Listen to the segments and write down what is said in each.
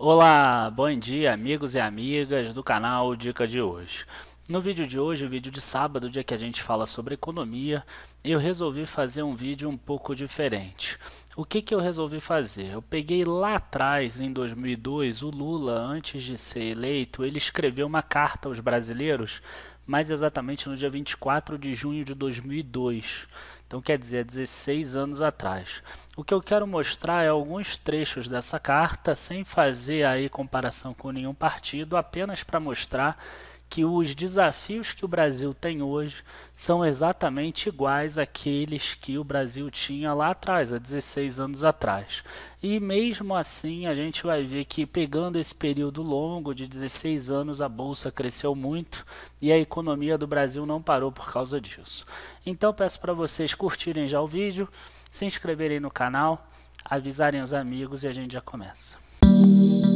Olá, bom dia amigos e amigas do canal Dica de Hoje. No vídeo de hoje, vídeo de sábado, dia que a gente fala sobre economia, eu resolvi fazer um vídeo um pouco diferente. O que, que eu resolvi fazer? Eu peguei lá atrás, em 2002, o Lula, antes de ser eleito, ele escreveu uma carta aos brasileiros, mais exatamente no dia 24 de junho de 2002. Então, quer dizer, 16 anos atrás. O que eu quero mostrar é alguns trechos dessa carta, sem fazer aí comparação com nenhum partido, apenas para mostrar que os desafios que o Brasil tem hoje são exatamente iguais àqueles que o Brasil tinha lá atrás, há 16 anos atrás. E mesmo assim, a gente vai ver que pegando esse período longo de 16 anos, a bolsa cresceu muito e a economia do Brasil não parou por causa disso. Então peço para vocês curtirem já o vídeo, se inscreverem no canal, avisarem os amigos e a gente já começa. Música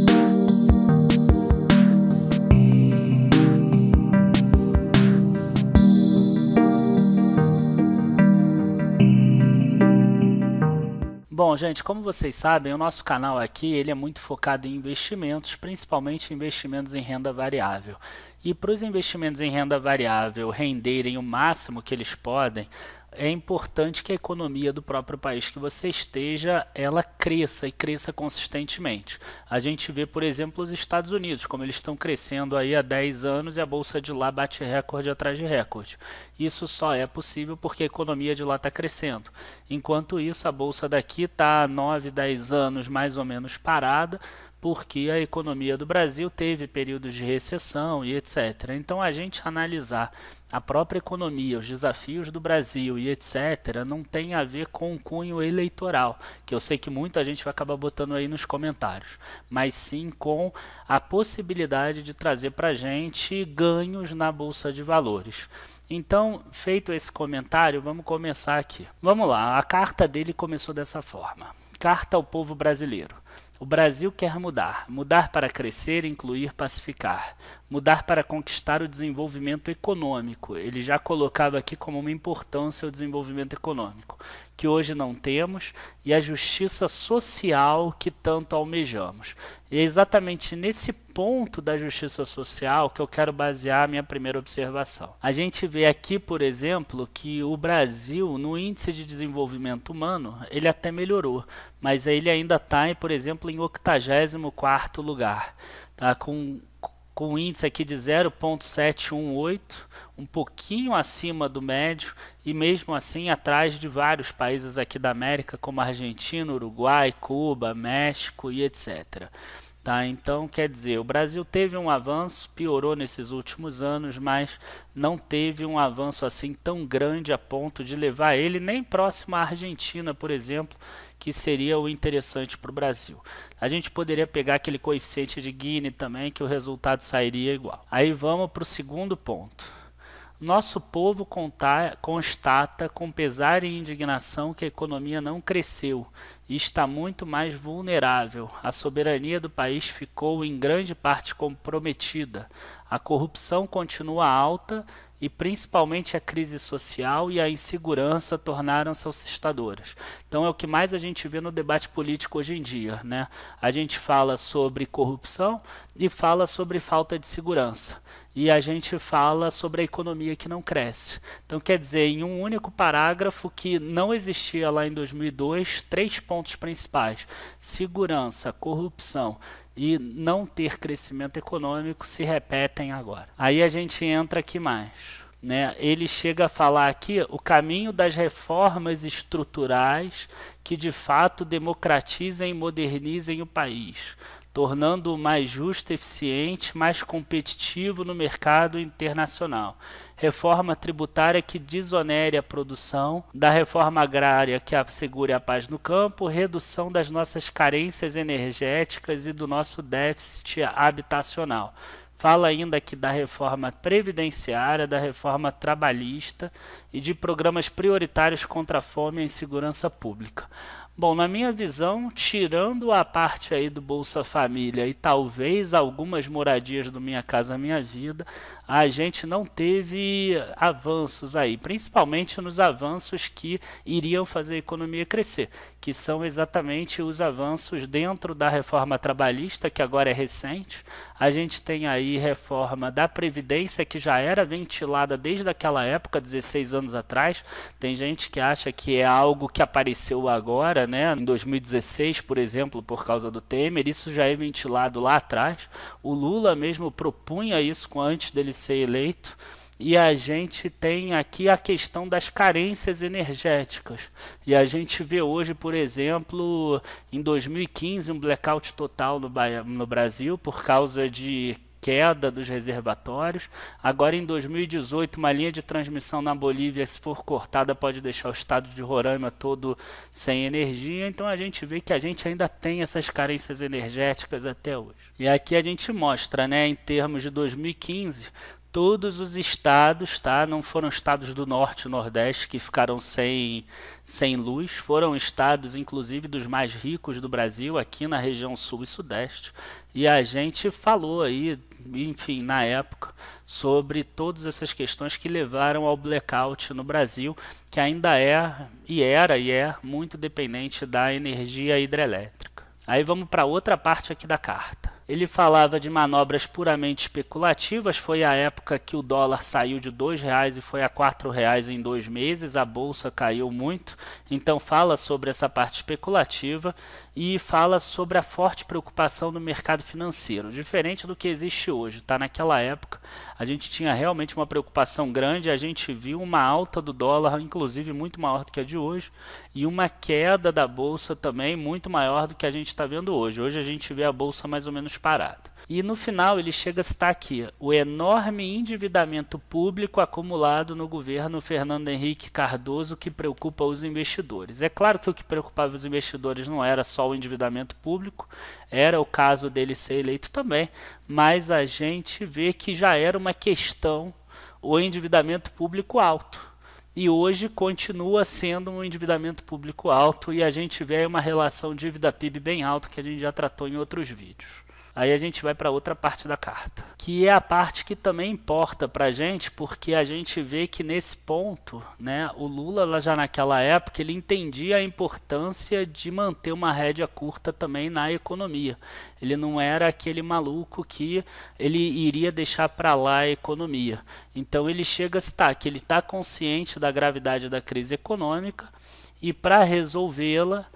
Bom, gente, como vocês sabem, o nosso canal aqui ele é muito focado em investimentos, principalmente investimentos em renda variável. E para os investimentos em renda variável renderem o máximo que eles podem, é importante que a economia do próprio país que você esteja, ela cresça e cresça consistentemente. A gente vê, por exemplo, os Estados Unidos, como eles estão crescendo aí há 10 anos e a bolsa de lá bate recorde atrás de recorde. Isso só é possível porque a economia de lá está crescendo. Enquanto isso, a bolsa daqui está há 9, 10 anos mais ou menos parada, porque a economia do Brasil teve períodos de recessão e etc. Então, a gente analisar a própria economia, os desafios do Brasil e etc., não tem a ver com o cunho eleitoral, que eu sei que muita gente vai acabar botando aí nos comentários, mas sim com a possibilidade de trazer para a gente ganhos na Bolsa de Valores. Então, feito esse comentário, vamos começar aqui. Vamos lá, a carta dele começou dessa forma: Carta ao povo brasileiro. O Brasil quer mudar, mudar para crescer, incluir, pacificar mudar para conquistar o desenvolvimento econômico. Ele já colocava aqui como uma importância o desenvolvimento econômico, que hoje não temos, e a justiça social que tanto almejamos. E é exatamente nesse ponto da justiça social que eu quero basear a minha primeira observação. A gente vê aqui, por exemplo, que o Brasil, no índice de desenvolvimento humano, ele até melhorou, mas ele ainda está, por exemplo, em 84º lugar, tá? com com índice aqui de 0,718, um pouquinho acima do médio e mesmo assim atrás de vários países aqui da América, como Argentina, Uruguai, Cuba, México e etc. Tá, então, quer dizer, o Brasil teve um avanço, piorou nesses últimos anos, mas não teve um avanço assim tão grande a ponto de levar ele nem próximo à Argentina, por exemplo, que seria o interessante para o Brasil. A gente poderia pegar aquele coeficiente de Guine também, que o resultado sairia igual. Aí vamos para o segundo ponto. Nosso povo contar, constata com pesar e indignação que a economia não cresceu e está muito mais vulnerável. A soberania do país ficou em grande parte comprometida. A corrupção continua alta e principalmente a crise social e a insegurança tornaram-se assustadoras. Então é o que mais a gente vê no debate político hoje em dia, né? A gente fala sobre corrupção e fala sobre falta de segurança. E a gente fala sobre a economia que não cresce. Então, quer dizer, em um único parágrafo que não existia lá em 2002, três pontos principais: segurança, corrupção e não ter crescimento econômico se repetem agora. Aí a gente entra aqui mais. Né? Ele chega a falar aqui o caminho das reformas estruturais que de fato democratizem e modernizem o país, tornando-o mais justo, eficiente, mais competitivo no mercado internacional. Reforma tributária que desonere a produção, da reforma agrária que assegure a paz no campo, redução das nossas carências energéticas e do nosso déficit habitacional. Fala ainda aqui da reforma previdenciária, da reforma trabalhista e de programas prioritários contra a fome e a insegurança pública. Bom, na minha visão, tirando a parte aí do Bolsa Família e talvez algumas moradias do Minha Casa Minha Vida, a gente não teve avanços aí, principalmente nos avanços que iriam fazer a economia crescer, que são exatamente os avanços dentro da reforma trabalhista, que agora é recente. A gente tem aí reforma da Previdência, que já era ventilada desde aquela época, 16 anos atrás. Tem gente que acha que é algo que apareceu agora agora, né, em 2016, por exemplo, por causa do Temer, isso já é ventilado lá atrás. O Lula mesmo propunha isso antes dele ser eleito. E a gente tem aqui a questão das carências energéticas. E a gente vê hoje, por exemplo, em 2015, um blackout total no, no Brasil por causa de queda dos reservatórios. Agora, em 2018, uma linha de transmissão na Bolívia, se for cortada, pode deixar o estado de Roraima todo sem energia. Então, a gente vê que a gente ainda tem essas carências energéticas até hoje. E aqui a gente mostra, né, em termos de 2015, todos os estados, tá? Não foram estados do norte e nordeste que ficaram sem, sem luz, foram estados, inclusive, dos mais ricos do Brasil, aqui na região sul e sudeste. E a gente falou aí, enfim, na época, sobre todas essas questões que levaram ao blackout no Brasil, que ainda é, e era, e é, muito dependente da energia hidrelétrica. Aí vamos para outra parte aqui da carta. Ele falava de manobras puramente especulativas. Foi a época que o dólar saiu de R$ reais e foi a R$ reais em dois meses. A bolsa caiu muito. Então fala sobre essa parte especulativa e fala sobre a forte preocupação no mercado financeiro, diferente do que existe hoje, tá? Naquela época, a gente tinha realmente uma preocupação grande, a gente viu uma alta do dólar, inclusive muito maior do que a de hoje, e uma queda da bolsa também muito maior do que a gente está vendo hoje. Hoje a gente vê a bolsa mais ou menos parada. E no final ele chega a citar aqui o enorme endividamento público acumulado no governo Fernando Henrique Cardoso que preocupa os investidores. É claro que o que preocupava os investidores não era só o endividamento público, era o caso dele ser eleito também, mas a gente vê que já era uma questão o endividamento público alto e hoje continua sendo um endividamento público alto e a gente vê uma relação dívida PIB bem alta que a gente já tratou em outros vídeos. Aí a gente vai para outra parte da carta, que é a parte que também importa para a gente, porque a gente vê que nesse ponto, né, o Lula lá já naquela época ele entendia a importância de manter uma rédea curta também na economia. Ele não era aquele maluco que ele iria deixar para lá a economia. Então ele chega a citar que ele está consciente da gravidade da crise econômica e para resolvê-la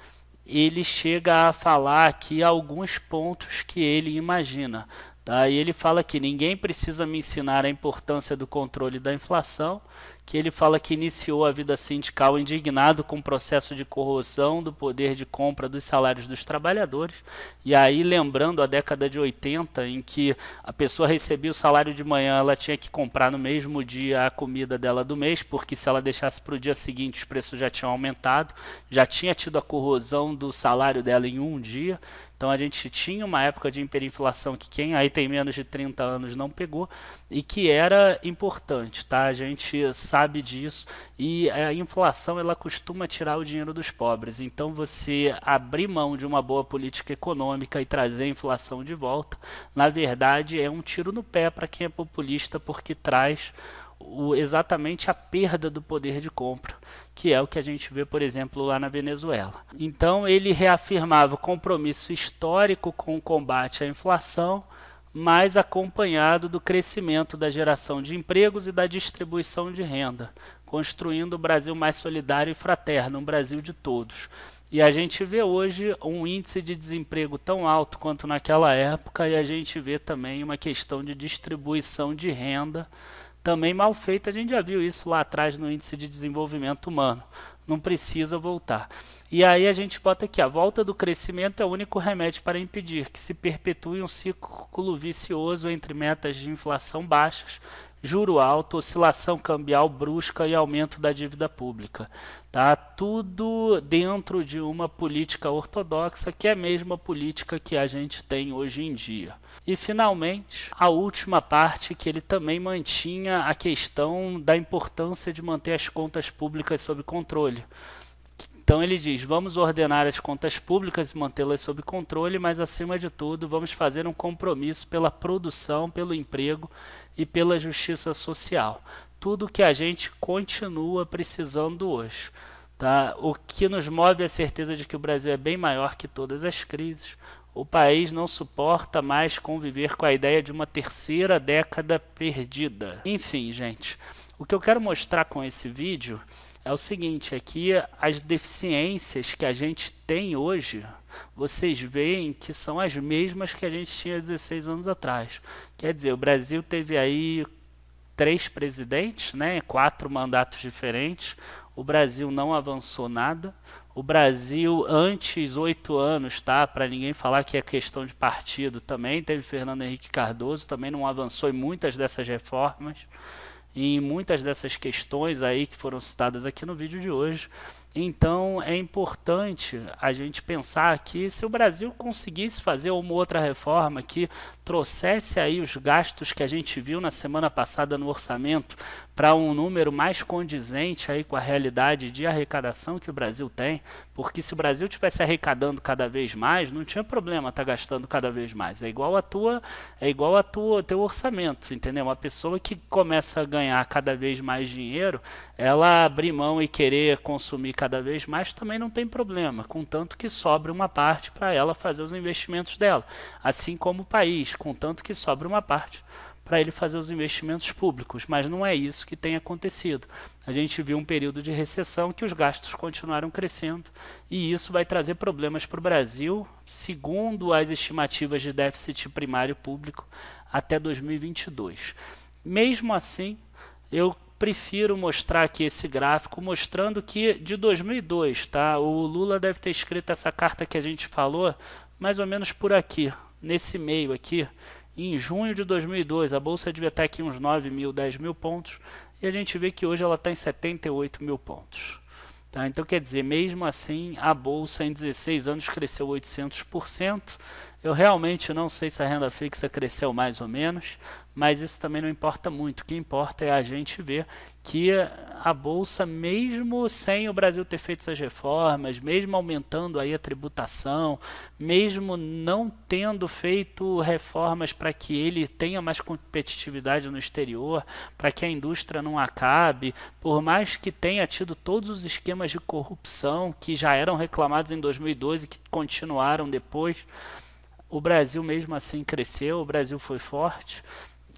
ele chega a falar aqui alguns pontos que ele imagina. Tá? E ele fala que ninguém precisa me ensinar a importância do controle da inflação que ele fala que iniciou a vida sindical indignado com o processo de corrosão do poder de compra dos salários dos trabalhadores. E aí, lembrando a década de 80, em que a pessoa recebia o salário de manhã, ela tinha que comprar no mesmo dia a comida dela do mês, porque se ela deixasse para o dia seguinte, os preços já tinham aumentado, já tinha tido a corrosão do salário dela em um dia. Então a gente tinha uma época de hiperinflação que quem aí tem menos de 30 anos não pegou e que era importante, tá? A gente sabe disso e a inflação ela costuma tirar o dinheiro dos pobres. Então você abrir mão de uma boa política econômica e trazer a inflação de volta, na verdade é um tiro no pé para quem é populista porque traz o, exatamente a perda do poder de compra, que é o que a gente vê, por exemplo, lá na Venezuela. Então, ele reafirmava o compromisso histórico com o combate à inflação, mas acompanhado do crescimento da geração de empregos e da distribuição de renda, construindo o Brasil mais solidário e fraterno, um Brasil de todos. E a gente vê hoje um índice de desemprego tão alto quanto naquela época, e a gente vê também uma questão de distribuição de renda também mal feita. A gente já viu isso lá atrás no índice de desenvolvimento humano. Não precisa voltar. E aí a gente bota aqui, a volta do crescimento é o único remédio para impedir que se perpetue um ciclo vicioso entre metas de inflação baixas, juro alto, oscilação cambial brusca e aumento da dívida pública. Tá? Tudo dentro de uma política ortodoxa, que é a mesma política que a gente tem hoje em dia. E finalmente, a última parte que ele também mantinha a questão da importância de manter as contas públicas sob controle. Então ele diz: vamos ordenar as contas públicas e mantê-las sob controle, mas acima de tudo, vamos fazer um compromisso pela produção, pelo emprego e pela justiça social. Tudo que a gente continua precisando hoje. Tá? O que nos move é a certeza de que o Brasil é bem maior que todas as crises o país não suporta mais conviver com a ideia de uma terceira década perdida. Enfim, gente, o que eu quero mostrar com esse vídeo é o seguinte, aqui é as deficiências que a gente tem hoje, vocês veem que são as mesmas que a gente tinha 16 anos atrás. Quer dizer, o Brasil teve aí três presidentes, né, quatro mandatos diferentes, o Brasil não avançou nada. O Brasil, antes oito anos, tá? Para ninguém falar que é questão de partido, também teve Fernando Henrique Cardoso, também não avançou em muitas dessas reformas, em muitas dessas questões aí que foram citadas aqui no vídeo de hoje. Então é importante a gente pensar que se o Brasil conseguisse fazer uma outra reforma que trouxesse aí os gastos que a gente viu na semana passada no orçamento para um número mais condizente aí com a realidade de arrecadação que o Brasil tem, porque se o Brasil tivesse arrecadando cada vez mais, não tinha problema estar tá gastando cada vez mais. É igual a tua, é igual a tua teu orçamento, entendeu? Uma pessoa que começa a ganhar cada vez mais dinheiro, ela abrir mão e querer consumir cada cada vez mais também não tem problema, contanto que sobre uma parte para ela fazer os investimentos dela, assim como o país, contanto que sobre uma parte para ele fazer os investimentos públicos, mas não é isso que tem acontecido. A gente viu um período de recessão que os gastos continuaram crescendo e isso vai trazer problemas para o Brasil, segundo as estimativas de déficit primário público, até 2022. Mesmo assim, eu prefiro mostrar aqui esse gráfico mostrando que de 2002, tá? O Lula deve ter escrito essa carta que a gente falou mais ou menos por aqui, nesse meio aqui. Em junho de 2002, a bolsa devia estar aqui uns 9 mil, 10 mil pontos, e a gente vê que hoje ela está em 78 mil pontos. Tá? Então, quer dizer, mesmo assim, a bolsa em 16 anos cresceu 800%, eu realmente não sei se a renda fixa cresceu mais ou menos, mas isso também não importa muito. O que importa é a gente ver que a bolsa, mesmo sem o Brasil ter feito essas reformas, mesmo aumentando aí a tributação, mesmo não tendo feito reformas para que ele tenha mais competitividade no exterior, para que a indústria não acabe, por mais que tenha tido todos os esquemas de corrupção que já eram reclamados em 2012 e que continuaram depois o Brasil, mesmo assim, cresceu, o Brasil foi forte.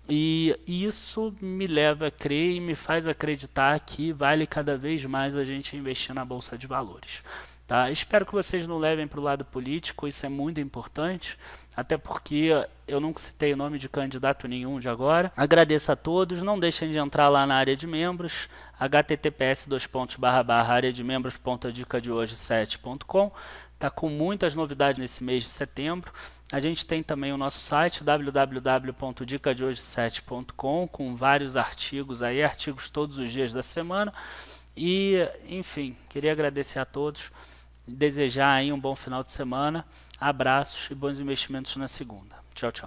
E isso me leva a crer e me faz acreditar que vale cada vez mais a gente investir na Bolsa de Valores. Tá? Espero que vocês não levem para o lado político, isso é muito importante, até porque eu nunca citei o nome de candidato nenhum de agora. Agradeço a todos, não deixem de entrar lá na área de membros, https dois pontos barra barra área de membros ponto dica de hoje 7.com. Está com muitas novidades nesse mês de setembro. A gente tem também o nosso site www.dicadehoje7.com com vários artigos aí, artigos todos os dias da semana. E, enfim, queria agradecer a todos, desejar aí um bom final de semana, abraços e bons investimentos na segunda. Tchau, tchau.